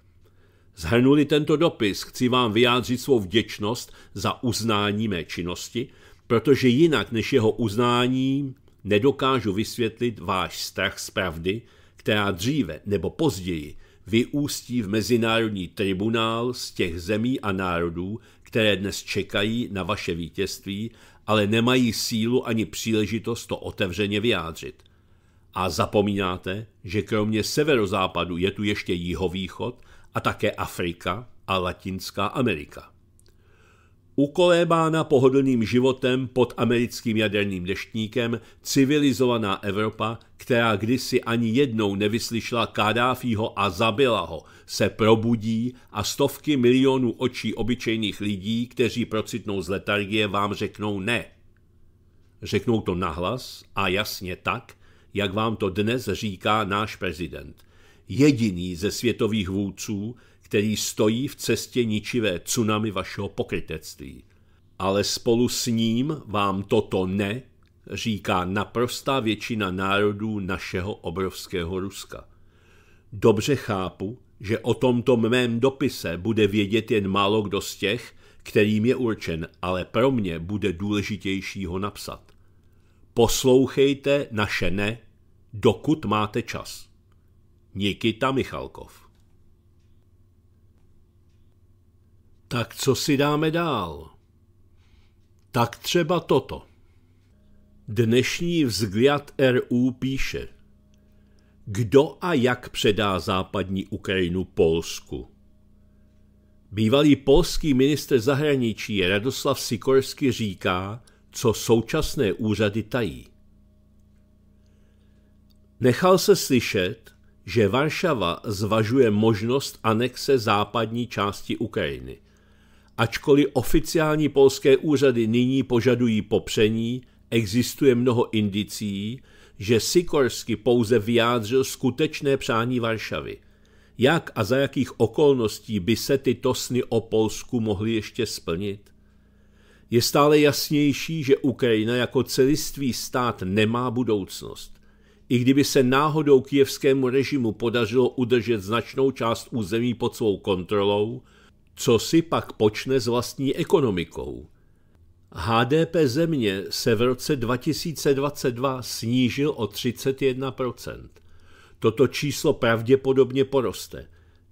Zhrnuli tento dopis, chci vám vyjádřit svou vděčnost za uznání mé činnosti, protože jinak než jeho uznání nedokážu vysvětlit váš strach z pravdy, která dříve nebo později vyústí v mezinárodní tribunál z těch zemí a národů, které dnes čekají na vaše vítězství, ale nemají sílu ani příležitost to otevřeně vyjádřit. A zapomínáte, že kromě severozápadu je tu ještě jihovýchod, a také Afrika a Latinská Amerika. Ukolébána pohodlným životem pod americkým jaderným deštníkem, civilizovaná Evropa, která kdysi ani jednou nevyslyšela Kadáfího a zabila ho, se probudí a stovky milionů očí obyčejných lidí, kteří procitnou z letargie, vám řeknou ne. Řeknou to nahlas a jasně tak, jak vám to dnes říká náš prezident jediný ze světových vůdců, který stojí v cestě ničivé tsunami vašeho pokrytectví. Ale spolu s ním vám toto ne říká naprostá většina národů našeho obrovského Ruska. Dobře chápu, že o tomto mém dopise bude vědět jen málo kdo z těch, kterým je určen, ale pro mě bude důležitější ho napsat. Poslouchejte naše ne, dokud máte čas. Nikita Michalkov. Tak co si dáme dál? Tak třeba toto. Dnešní vzгляd RU píše Kdo a jak předá západní Ukrajinu Polsku? Bývalý polský minister zahraničí Radoslav Sikorsky říká, co současné úřady tají. Nechal se slyšet, že Varšava zvažuje možnost anexe západní části Ukrajiny. Ačkoliv oficiální polské úřady nyní požadují popření, existuje mnoho indicí, že Sikorsky pouze vyjádřil skutečné přání Varšavy. Jak a za jakých okolností by se tyto sny o Polsku mohly ještě splnit? Je stále jasnější, že Ukrajina jako celistvý stát nemá budoucnost. I kdyby se náhodou kijevskému režimu podařilo udržet značnou část území pod svou kontrolou, co si pak počne s vlastní ekonomikou? HDP země se v roce 2022 snížil o 31%. Toto číslo pravděpodobně poroste.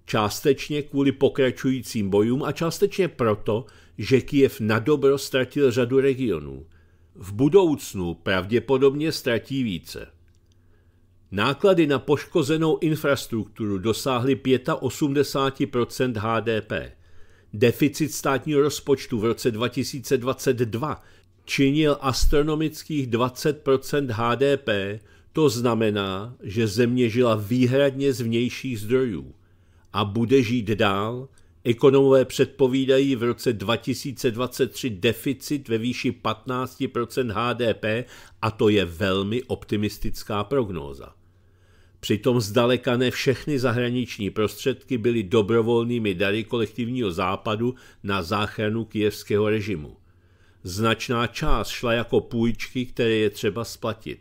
Částečně kvůli pokračujícím bojům a částečně proto, že Kijev na dobro ztratil řadu regionů. V budoucnu pravděpodobně ztratí více. Náklady na poškozenou infrastrukturu dosáhly 85 HDP. Deficit státního rozpočtu v roce 2022 činil astronomických 20 HDP, to znamená, že země žila výhradně z vnějších zdrojů a bude žít dál. Ekonomové předpovídají v roce 2023 deficit ve výši 15 HDP a to je velmi optimistická prognóza. Přitom zdaleka ne všechny zahraniční prostředky byly dobrovolnými dary kolektivního západu na záchranu kijevského režimu. Značná část šla jako půjčky, které je třeba splatit.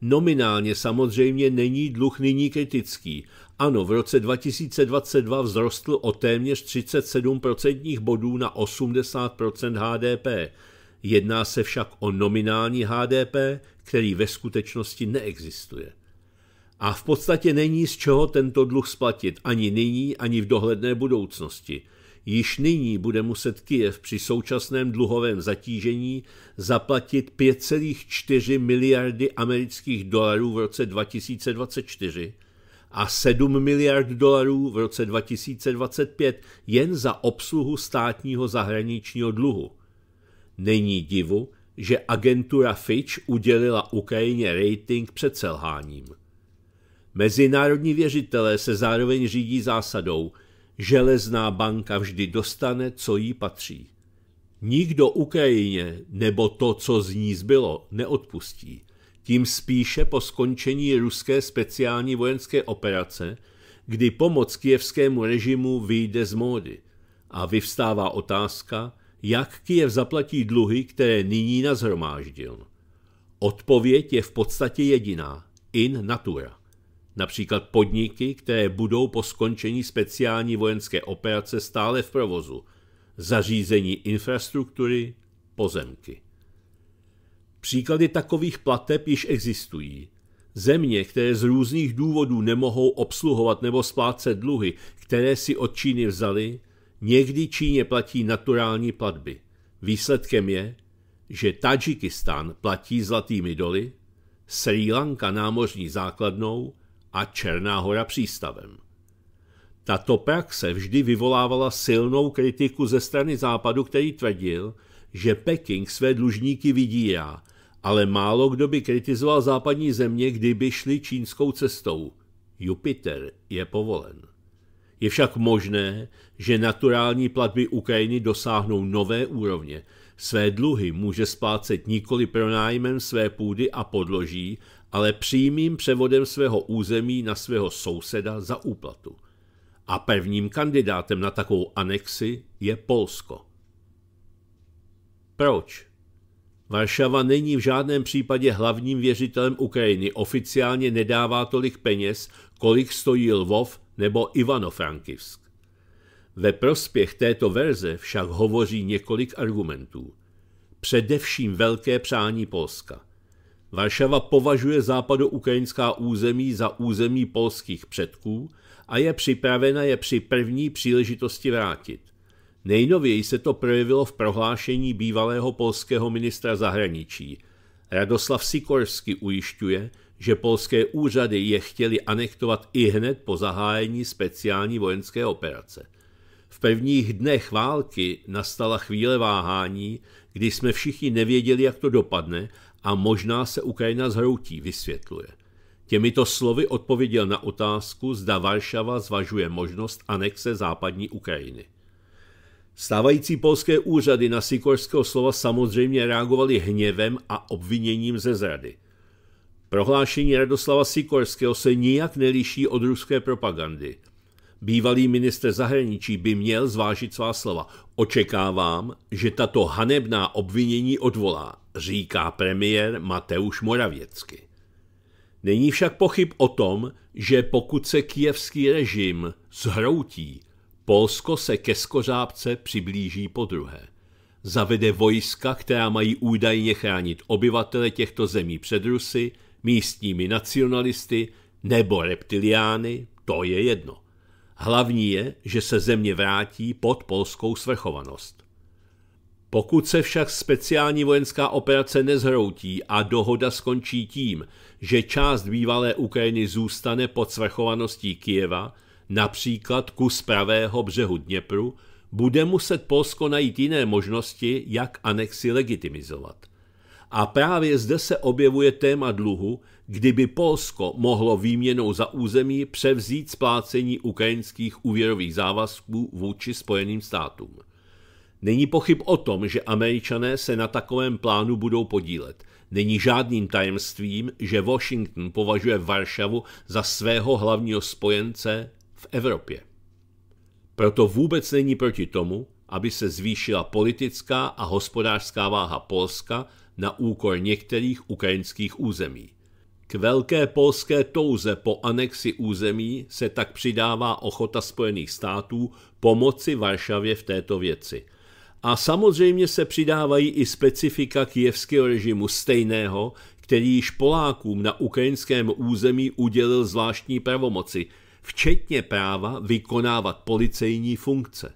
Nominálně samozřejmě není dluh nyní kritický. Ano, v roce 2022 vzrostl o téměř 37% bodů na 80% HDP. Jedná se však o nominální HDP, který ve skutečnosti neexistuje a v podstatě není z čeho tento dluh splatit ani nyní, ani v dohledné budoucnosti. Již nyní bude muset Kiev při současném dluhovém zatížení zaplatit 5,4 miliardy amerických dolarů v roce 2024 a 7 miliard dolarů v roce 2025 jen za obsluhu státního zahraničního dluhu. Není divu, že agentura Fitch udělila Ukrajině rating před selháním. Mezinárodní věřitelé se zároveň řídí zásadou železná banka vždy dostane, co jí patří. Nikdo Ukrajině nebo to, co z ní zbylo, neodpustí. Tím spíše po skončení ruské speciální vojenské operace, kdy pomoc kijevskému režimu vyjde z módy. A vyvstává otázka, jak Kijev zaplatí dluhy, které nyní nazhromáždil. Odpověď je v podstatě jediná – in natura. Například podniky, které budou po skončení speciální vojenské operace stále v provozu, zařízení infrastruktury, pozemky. Příklady takových plateb již existují. Země, které z různých důvodů nemohou obsluhovat nebo splácet dluhy, které si od Číny vzali, někdy Číně platí naturální platby. Výsledkem je, že Tadžikistán platí zlatými doly, Sri Lanka námořní základnou, a Černá hora přístavem. Tato praxe vždy vyvolávala silnou kritiku ze strany Západu, který tvrdil, že Peking své dlužníky vydírá, ale málo kdo by kritizoval západní země, kdyby šli čínskou cestou. Jupiter je povolen. Je však možné, že naturální platby Ukrajiny dosáhnou nové úrovně. Své dluhy může splácet nikoli pronájmem své půdy a podloží, ale přímým převodem svého území na svého souseda za úplatu. A prvním kandidátem na takovou anexi je Polsko. Proč? Varšava není v žádném případě hlavním věřitelem Ukrajiny, oficiálně nedává tolik peněz, kolik stojí Lvov nebo Ivano-Frankivsk. Ve prospěch této verze však hovoří několik argumentů. Především velké přání Polska. Varšava považuje západoukrajinská území za území polských předků a je připravena je při první příležitosti vrátit. Nejnověji se to projevilo v prohlášení bývalého polského ministra zahraničí. Radoslav Sikorsky ujišťuje, že polské úřady je chtěli anektovat i hned po zahájení speciální vojenské operace. V prvních dnech války nastala chvíle váhání, kdy jsme všichni nevěděli, jak to dopadne a možná se Ukrajina zhroutí, vysvětluje. Těmito slovy odpověděl na otázku, zda Varšava zvažuje možnost anexe západní Ukrajiny. Stávající polské úřady na Sikorského slova samozřejmě reagovaly hněvem a obviněním ze zrady. Prohlášení Radoslava Sikorského se nijak neliší od ruské propagandy – Bývalý minister zahraničí by měl zvážit svá slova. Očekávám, že tato hanebná obvinění odvolá, říká premiér Mateuš Moravěcky. Není však pochyb o tom, že pokud se kijevský režim zhroutí, Polsko se ke skořápce přiblíží po druhé. Zavede vojska, která mají údajně chránit obyvatele těchto zemí před Rusy, místními nacionalisty nebo reptiliány, to je jedno. Hlavní je, že se země vrátí pod polskou svrchovanost. Pokud se však speciální vojenská operace nezhroutí a dohoda skončí tím, že část bývalé Ukrajiny zůstane pod svrchovaností Kijeva, například kus pravého břehu Dněpru, bude muset Polsko najít jiné možnosti, jak anexi legitimizovat. A právě zde se objevuje téma dluhu, kdyby Polsko mohlo výměnou za území převzít splácení ukrajinských úvěrových závazků vůči Spojeným státům. Není pochyb o tom, že američané se na takovém plánu budou podílet. Není žádným tajemstvím, že Washington považuje Varšavu za svého hlavního spojence v Evropě. Proto vůbec není proti tomu, aby se zvýšila politická a hospodářská váha Polska na úkor některých ukrajinských území. K velké polské touze po anexi území se tak přidává ochota Spojených států pomoci Varšavě v této věci. A samozřejmě se přidávají i specifika kijevského režimu stejného, který již Polákům na ukrajinském území udělil zvláštní pravomoci, včetně práva vykonávat policejní funkce.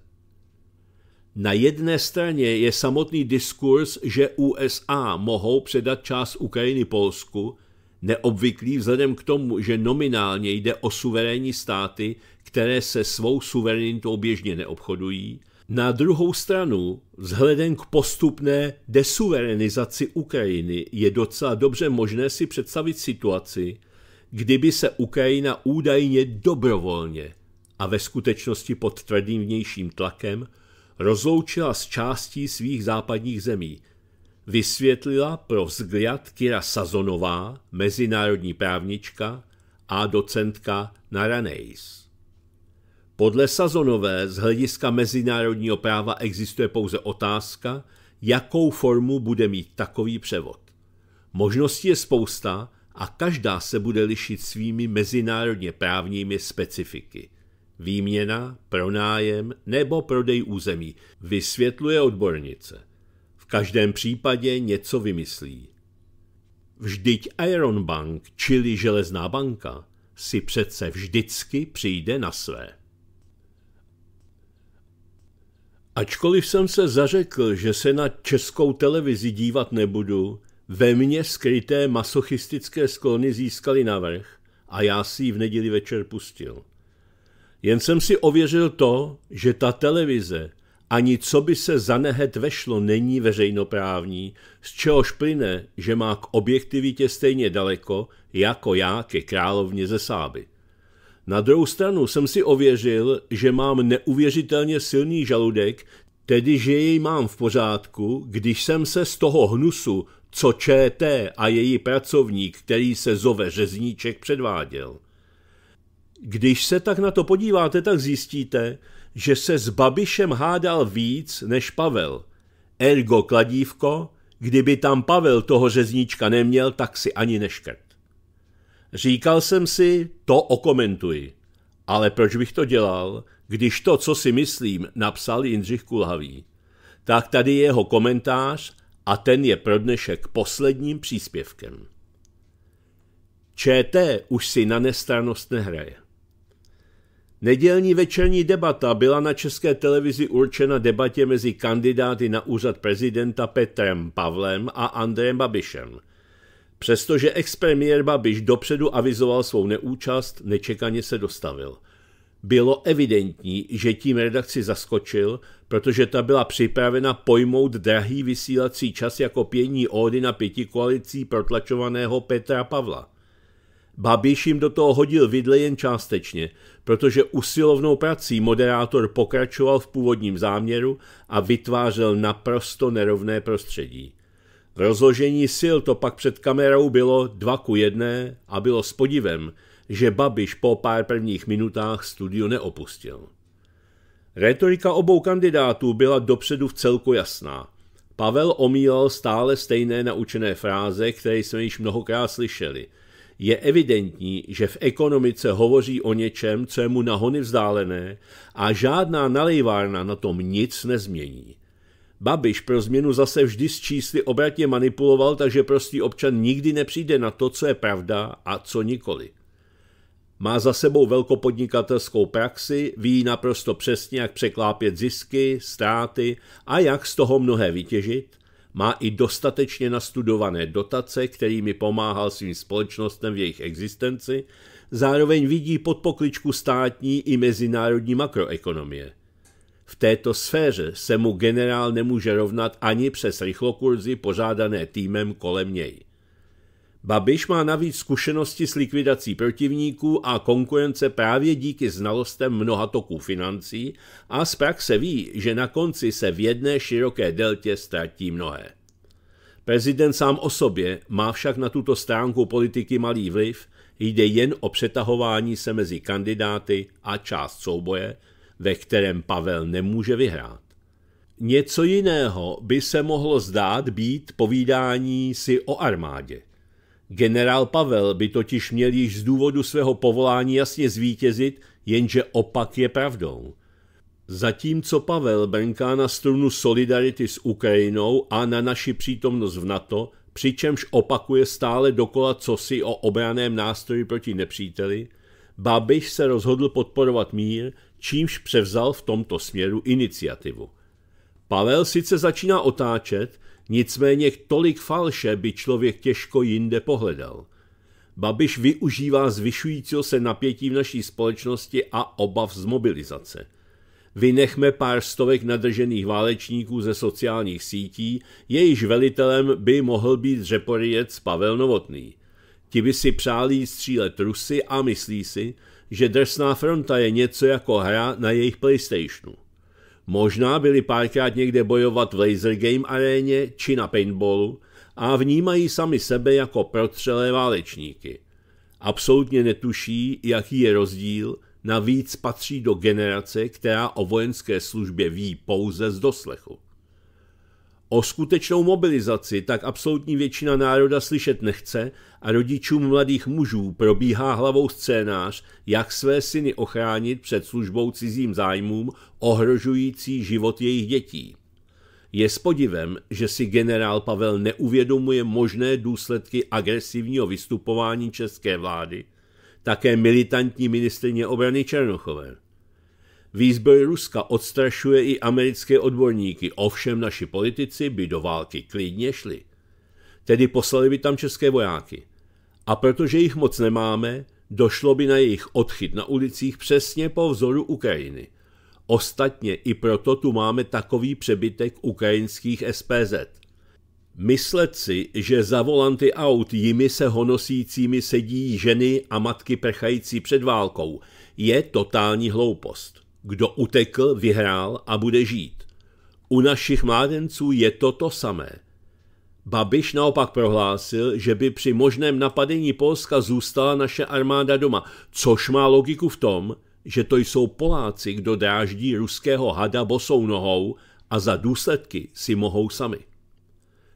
Na jedné straně je samotný diskurs, že USA mohou předat část Ukrajiny Polsku – neobvyklý vzhledem k tomu, že nominálně jde o suverénní státy, které se svou suverenitou běžně neobchodují, na druhou stranu, vzhledem k postupné desuverenizaci Ukrajiny je docela dobře možné si představit situaci, kdyby se Ukrajina údajně dobrovolně a ve skutečnosti pod tvrdým vnějším tlakem rozloučila s částí svých západních zemí, vysvětlila pro vzhled Kira Sazonová, mezinárodní právnička a docentka na Ranejs. Podle Sazonové z hlediska mezinárodního práva existuje pouze otázka, jakou formu bude mít takový převod. Možností je spousta a každá se bude lišit svými mezinárodně právními specifiky. Výměna, pronájem nebo prodej území, vysvětluje odbornice každém případě něco vymyslí. Vždyť Iron Bank, čili Železná banka, si přece vždycky přijde na své. Ačkoliv jsem se zařekl, že se na českou televizi dívat nebudu, ve mně skryté masochistické sklony získaly navrh a já si ji v neděli večer pustil. Jen jsem si ověřil to, že ta televize ani co by se zanehet vešlo, není veřejnoprávní, z čehož plyne, že má k objektivitě stejně daleko, jako já ke královně ze Sáby. Na druhou stranu jsem si ověřil, že mám neuvěřitelně silný žaludek, tedy že jej mám v pořádku, když jsem se z toho hnusu, co ČT a její pracovník, který se zove Řezníček, předváděl. Když se tak na to podíváte, tak zjistíte, že se s Babišem hádal víc než Pavel. Ergo kladívko, kdyby tam Pavel toho řezníčka neměl, tak si ani neškrt. Říkal jsem si, to okomentuji. Ale proč bych to dělal, když to, co si myslím, napsal Jindřich Kulhavý? Tak tady je jeho komentář a ten je pro dnešek posledním příspěvkem. ČT už si na nestranost nehraje. Nedělní večerní debata byla na české televizi určena debatě mezi kandidáty na úřad prezidenta Petrem Pavlem a Andrejem Babišem. Přestože expremiér Babiš dopředu avizoval svou neúčast, nečekaně se dostavil. Bylo evidentní, že tím redakci zaskočil, protože ta byla připravena pojmout drahý vysílací čas jako pění ódy na pěti koalicí protlačovaného Petra Pavla. Babiš jim do toho hodil vidle jen částečně, protože usilovnou prací moderátor pokračoval v původním záměru a vytvářel naprosto nerovné prostředí. V rozložení sil to pak před kamerou bylo dva ku jedné a bylo s podivem, že Babiš po pár prvních minutách studio neopustil. Retorika obou kandidátů byla dopředu v celku jasná. Pavel omílal stále stejné naučené fráze, které jsme již mnohokrát slyšeli – je evidentní, že v ekonomice hovoří o něčem, co je mu nahony vzdálené a žádná nalejvárna na tom nic nezmění. Babiš pro změnu zase vždy s čísly obratně manipuloval, takže prostý občan nikdy nepřijde na to, co je pravda a co nikoli. Má za sebou velkopodnikatelskou praxi, ví naprosto přesně, jak překlápět zisky, ztráty a jak z toho mnohé vytěžit – má i dostatečně nastudované dotace, kterými pomáhal svým společnostem v jejich existenci, zároveň vidí pod pokličku státní i mezinárodní makroekonomie. V této sféře se mu generál nemůže rovnat ani přes rychlokurzy pořádané týmem kolem něj. Babiš má navíc zkušenosti s likvidací protivníků a konkurence právě díky znalostem mnoha toků financí a z praxe ví, že na konci se v jedné široké deltě ztratí mnohé. Prezident sám o sobě má však na tuto stránku politiky malý vliv, jde jen o přetahování se mezi kandidáty a část souboje, ve kterém Pavel nemůže vyhrát. Něco jiného by se mohlo zdát být povídání si o armádě. Generál Pavel by totiž měl již z důvodu svého povolání jasně zvítězit, jenže opak je pravdou. Zatímco Pavel brnká na strunu solidarity s Ukrajinou a na naši přítomnost v NATO, přičemž opakuje stále dokola cosi o obraném nástroji proti nepříteli, Babiš se rozhodl podporovat mír, čímž převzal v tomto směru iniciativu. Pavel sice začíná otáčet, nicméně tolik falše by člověk těžko jinde pohledal. Babiš využívá zvyšujícího se napětí v naší společnosti a obav z mobilizace. Vynechme pár stovek nadržených válečníků ze sociálních sítí, jejíž velitelem by mohl být řeporyjec Pavel Novotný. Ti by si přáli střílet Rusy a myslí si, že drsná fronta je něco jako hra na jejich Playstationu. Možná byli párkrát někde bojovat v Laser Game aréně či na paintballu a vnímají sami sebe jako protřelé válečníky. Absolutně netuší, jaký je rozdíl, navíc patří do generace, která o vojenské službě ví pouze z doslechu. O skutečnou mobilizaci tak absolutní většina národa slyšet nechce a rodičům mladých mužů probíhá hlavou scénář, jak své syny ochránit před službou cizím zájmům ohrožující život jejich dětí. Je s podivem, že si generál Pavel neuvědomuje možné důsledky agresivního vystupování české vlády, také militantní ministrině obrany Černochové. Výzbroj Ruska odstrašuje i americké odborníky, ovšem naši politici by do války klidně šli. Tedy poslali by tam české vojáky. A protože jich moc nemáme, došlo by na jejich odchyt na ulicích přesně po vzoru Ukrajiny. Ostatně i proto tu máme takový přebytek ukrajinských SPZ. Myslet si, že za volanty aut jimi se honosícími sedí ženy a matky prchající před válkou, je totální hloupost. Kdo utekl, vyhrál a bude žít. U našich mládenců je to to samé. Babiš naopak prohlásil, že by při možném napadení Polska zůstala naše armáda doma, což má logiku v tom, že to jsou Poláci, kdo dráždí ruského hada bosou nohou a za důsledky si mohou sami.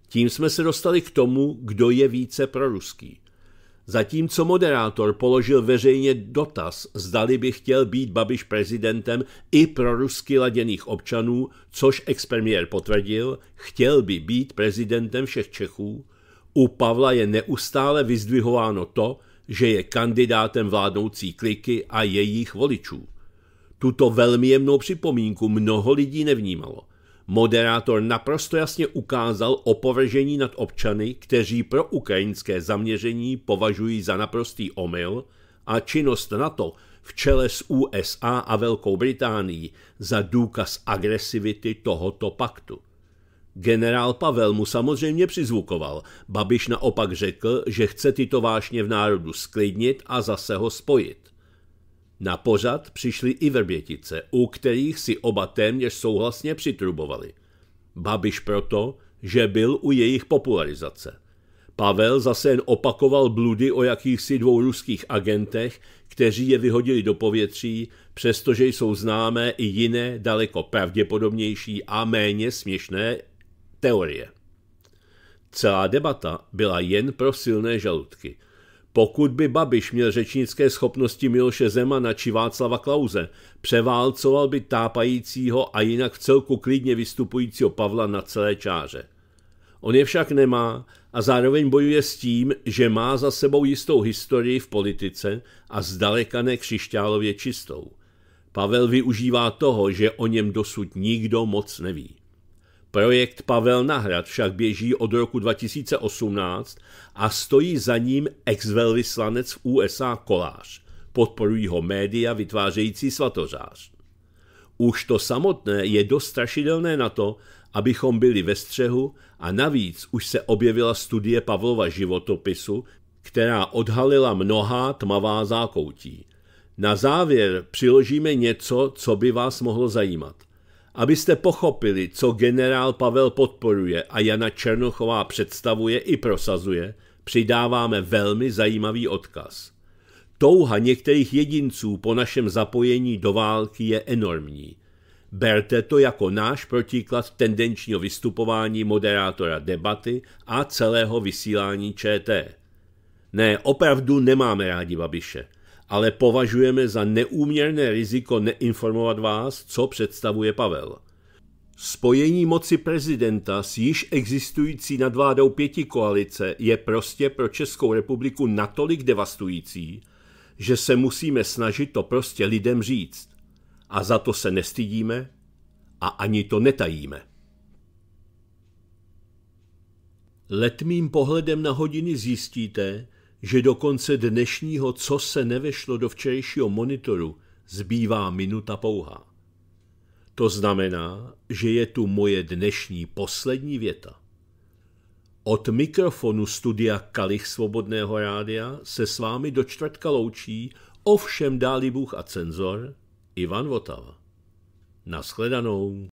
Tím jsme se dostali k tomu, kdo je více proruský. Zatímco moderátor položil veřejně dotaz, zdali by chtěl být Babiš prezidentem i pro rusky laděných občanů, což expremiér potvrdil, chtěl by být prezidentem všech Čechů, u Pavla je neustále vyzdvihováno to, že je kandidátem vládnoucí kliky a jejich voličů. Tuto velmi jemnou připomínku mnoho lidí nevnímalo – Moderátor naprosto jasně ukázal opovržení nad občany, kteří pro ukrajinské zaměření považují za naprostý omyl a činnost NATO v čele s USA a Velkou Británií za důkaz agresivity tohoto paktu. Generál Pavel mu samozřejmě přizvukoval, Babiš naopak řekl, že chce tyto vášně v národu sklidnit a zase ho spojit. Na pořad přišly i Vrbětice, u kterých si oba téměř souhlasně přitrubovali. Babiš proto, že byl u jejich popularizace. Pavel zase jen opakoval bludy o jakýchsi dvou ruských agentech, kteří je vyhodili do povětří, přestože jsou známé i jiné, daleko pravděpodobnější a méně směšné teorie. Celá debata byla jen pro silné žaludky. Pokud by Babiš měl řečnické schopnosti Miloše Zemana či Václava Klauze, převálcoval by tápajícího a jinak v celku klidně vystupujícího Pavla na celé čáře. On je však nemá a zároveň bojuje s tím, že má za sebou jistou historii v politice a zdaleka ne křišťálově čistou. Pavel využívá toho, že o něm dosud nikdo moc neví. Projekt Pavel Nahrad však běží od roku 2018 a stojí za ním ex-velvyslanec v USA Kolář. Podporují ho média vytvářející svatořář. Už to samotné je dost strašidelné na to, abychom byli ve střehu a navíc už se objevila studie Pavlova životopisu, která odhalila mnohá tmavá zákoutí. Na závěr přiložíme něco, co by vás mohlo zajímat abyste pochopili, co generál Pavel podporuje a Jana Černochová představuje i prosazuje, přidáváme velmi zajímavý odkaz. Touha některých jedinců po našem zapojení do války je enormní. Berte to jako náš protiklad tendenčního vystupování moderátora debaty a celého vysílání ČT. Ne, opravdu nemáme rádi Babiše ale považujeme za neúměrné riziko neinformovat vás, co představuje Pavel. Spojení moci prezidenta s již existující nadvládou pěti koalice je prostě pro Českou republiku natolik devastující, že se musíme snažit to prostě lidem říct. A za to se nestydíme a ani to netajíme. Letmým pohledem na hodiny zjistíte, že do konce dnešního, co se nevešlo do včerejšího monitoru, zbývá minuta pouhá. To znamená, že je tu moje dnešní poslední věta. Od mikrofonu studia Kalich Svobodného rádia se s vámi do čtvrtka loučí, ovšem dáli Bůh a cenzor, Ivan Votava. Naschledanou.